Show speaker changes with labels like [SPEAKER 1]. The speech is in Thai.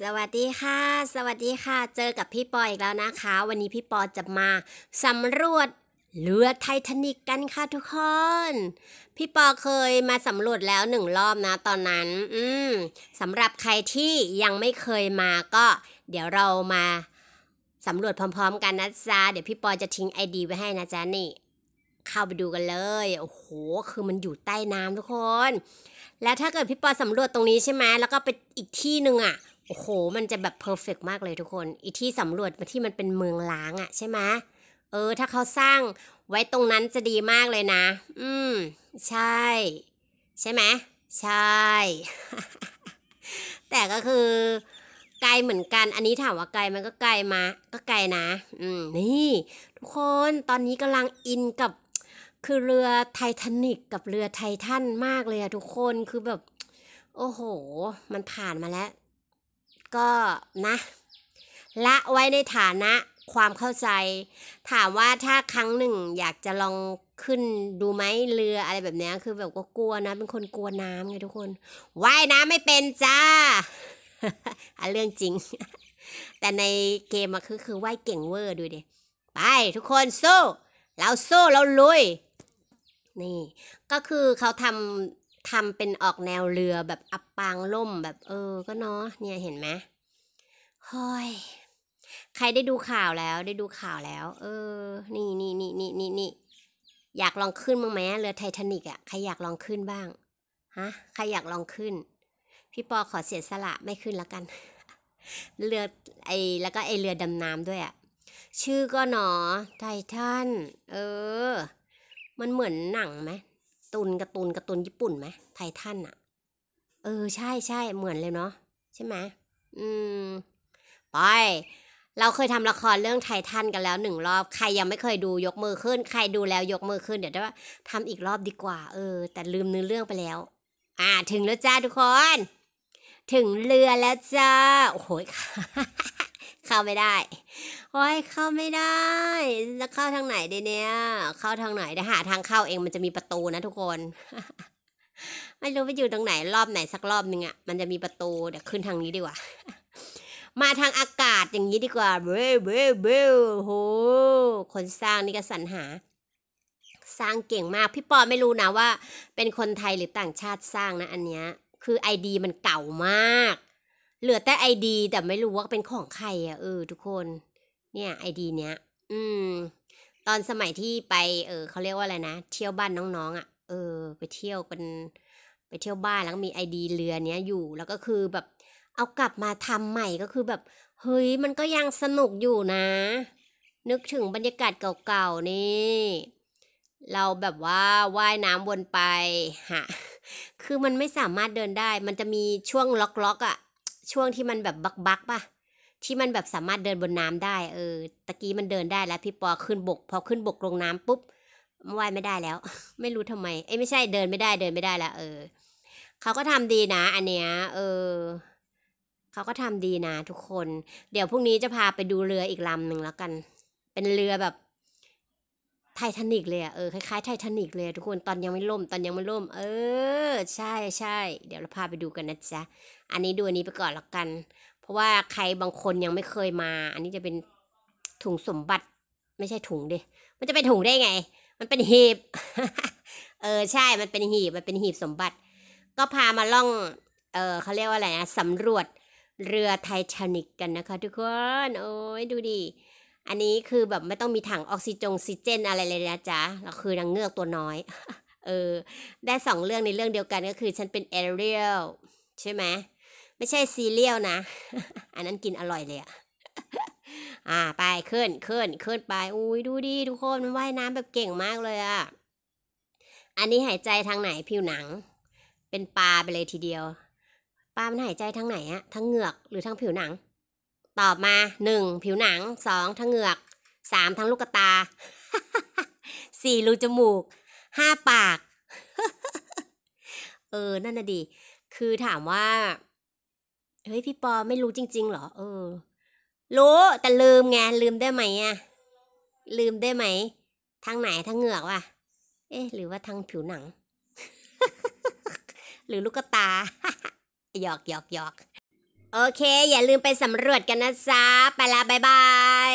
[SPEAKER 1] สวัสดีค่ะ สวัสดีค่ะ เจอกับพี่ปออีกแล้วนะคะ วันนี้พี่ปอจะมาสำรวจเรือไททานิกกันค่ะทุกคน พี่ปอเคยมาสำรวจแล้วหนึ่งรอบนะ ตอนนั้น อืม สำหรับใครที่ยังไม่เคยมาก็เดี๋ยวเรามา สำรวจพร้อมๆกันนะจ๊ะ เดี๋ยวพี่ปอจะทิ้งไอดีไว้ให้นะจ๊ะนี่ เข้าไปดูกันเลย โอ้โห คือมันอยู่ใต้น้ำทุกคน แล้วถ้าเกิดพี่ปอสำรวจตรงนี้ใช่ไหมแล้วก็ไปอีกที่หนึ่งอะ่ะโอ้โห มันจะแบบเพอร์เฟกมากเลยทุกคน อีที่สำรวจมาที่มันเป็นเมืองล้างอะใช่ไหมเออ ถ้าเขาสร้างไว้ตรงนั้นจะดีมากเลยนะ อืม ใช่ ใช่ไหม ใช่ แต่ก็คือ ไกลเหมือนกัน อันนี้ถามว่าไกลมันก็ไกลมาก็ไกลนะ อืม นี่ทุกคนตอนนี้กำลังอินกับ คือเรือไททานิกกับเรือไททันมากเลยอะทุกคน คือแบบ โอ้โห มันผ่านมาแล้วก็นะ ละไว้ในฐานะความเข้าใจ ถามว่าถ้าครั้งหนึ่งอยากจะลองขึ้นดูไหมเรืออะไรแบบนี้คือแบบก็กลัวนะเป็นคนกลัวน้ำไงทุกคนว่ายน้ำไม่เป็นจ้าอันเรื่องจริง แต่ในเกมอะคือคือว่ายเก่งเวอร์ดูดิ ไปทุกคนสู้เราสู้เราลุย นี่ก็คือเขาทำทำเป็นออกแนวเรือแบบอับปางล่มแบบ เออ ก็เนาะเนี่ยเห็นไหมเฮ้ยใครได้ดูข่าวแล้ว ได้ดูข่าวแล้ว เออ นี่นี่นี่นี่นี่นี่อยากลองขึ้นมั้งไหมเรือไททานิกอะ่ะใครอยากลองขึ้นบ้าง ฮะใครอยากลองขึ้น พี่ปอขอเสียสละไม่ขึ้นแล้วกันเรือไอแล้วก็ไอเรือดำน้ำด้วยอะ่ะชื่อก็หนอไททันเออ มันเหมือนหนังไหมตูนการ์ตูนการ์ตูนญี่ปุ่นไหมไททันอะเออใช่ใช่เหมือนเลยเนาะใช่ไหมอืมไปเราเคยทำละครเรื่องไททันกันแล้วหนึ่งรอบใครยังไม่เคยดูยกมือขึ้น ใครดูแล้วยกมือขึ้นเดี๋ยวได้ว่าทำอีกรอบดีกว่า เออ แต่ลืมเนื้อเรื่องไปแล้ว อ่า ถึงแล้วจ้าทุกคน ถึงเรือแล้วจ้าโอ้โหเข้าไม่ได้โอ้ยเข้าไม่ได้จะเข้าทางไหนดีเนี่ย เข้าทางไหนได้หาทางเข้าเองมันจะมีประตูนะ ทุกคน ไม่รู้ไปอยู่ตรงไหนรอบไหนสักรอบนึงอะ่ะ มันจะมีประตู เดี๋ยวขึ้นทางนี้ดีกว่า มาทางอากาศอย่างนี้ดีกว่าเบ้เบ้เบ้โห คนสร้างนี่ก็สรรหา สร้างเก่งมาก พี่ปอไม่รู้นะว่า เป็นคนไทยหรือต่างชาติสร้างนะ อันเนี้ยคือไอดีมันเก่ามากเหลือแต่ไอดีแต่ไม่รู้ว่าเป็นของใครอ่ะเออ ทุกคนเนี่ยไอดีเนี้ยอืมตอนสมัยที่ไปเออเขาเรียกว่าอะไรนะ เที่ยวบ้านน้องๆอ่ะ เออ ไปเที่ยวเป็นไปเที่ยวบ้านแล้วก็มีไอดีเรือเนี้ยอยู่แล้วก็คือแบบเอากลับมาทำใหม่ก็คือแบบ เฮ้ยมันก็ยังสนุกอยู่นะ นึกถึงบรรยากาศเก่าๆนี่ เราแบบว่าว่ายน้ำวนไปฮะคือมันไม่สามารถเดินได้ มันจะมีช่วงล็อกๆอะ่ะช่วงที่มันแบบบักบักปะที่มันแบบสามารถเดินบนน้ำได้เออ ตะกี้มันเดินได้แล้วพี่ปอขึ้นบกพอขึ้นบกลงน้ำปุ๊บว่ายไม่ได้แล้ว ไม่รู้ทำไมเอ้ไม่ใช่เดินไม่ได้เดินไม่ได้ละเออเขาก็ทำดีนะอันเนี้ย เออเขาก็ทำดีนะทุกคน เดี๋ยวพรุ่งนี้จะพาไปดูเรืออีกลำหนึ่งแล้วกัน เป็นเรือแบบไททานิกเลยอะเออ คล้ายๆไททานิกเลยทุกคน ตอนยังไม่ล่ม ตอนยังไม่ล่ม เออ ใช่ใช่เดี๋ยวเราพาไปดูกันนะจ๊ะ อันนี้ดูอันนี้ไปก่อนละกัน เพราะว่าใครบางคนยังไม่เคยมา อันนี้จะเป็นถุงสมบัติ ไม่ใช่ถุงดิมันจะเป็นถุงได้ไง มันเป็นหีบ เออ ใช่ มันเป็นหีบ มันเป็นหีบสมบัติ ก็พามาล่อง เออเขาเรียกว่าอะไรนะสำรวจเรือไททานิกกันนะคะ ทุกคน โอ้ยดูดิอันนี้คือแบบไม่ต้องมีถังออกซิจงซิเจนอะไรเลยนะจ๊ะเราคือนางเงือกตัวน้อยเออ ได้สองเรื่องในเรื่องเดียวกัน ก็คือฉันเป็นเอเรียลใช่ไหมไม่ใช่ซีเรียลนะ อันนั้นกินอร่อยเลยอะอ่าไปขึ้นขึ้นขึ้นไปอุ้ยดูดีทุกคน มันว่ายน้ำแบบเก่งมากเลยอะ อันนี้หายใจทางไหนผิวหนัง เป็นปลาไปเลยทีเดียวปลามันหายใจทางไหนอะทางเหงือกหรือทางผิวหนังตอบมา 1. ผิวหนัง 2. ทั้งเหงือก 3. ทั้งลูกตา 4. รูจมูก 5. ปาก เออนั่นน่ะดี คือถามว่า เฮ้ยพี่ปอไม่รู้จริงๆหรอเออรู้ แต่ลืมไงลืมได้ไหมอะลืมได้ไหมทางไหนทางเหงือกวะเอ๊ะ หรือว่าทางผิวหนัง หรือลูกตาหยอกหยอกหยอกโอเค อย่าลืมไปสำรวจกันนะจ๊ะไปละบายบาย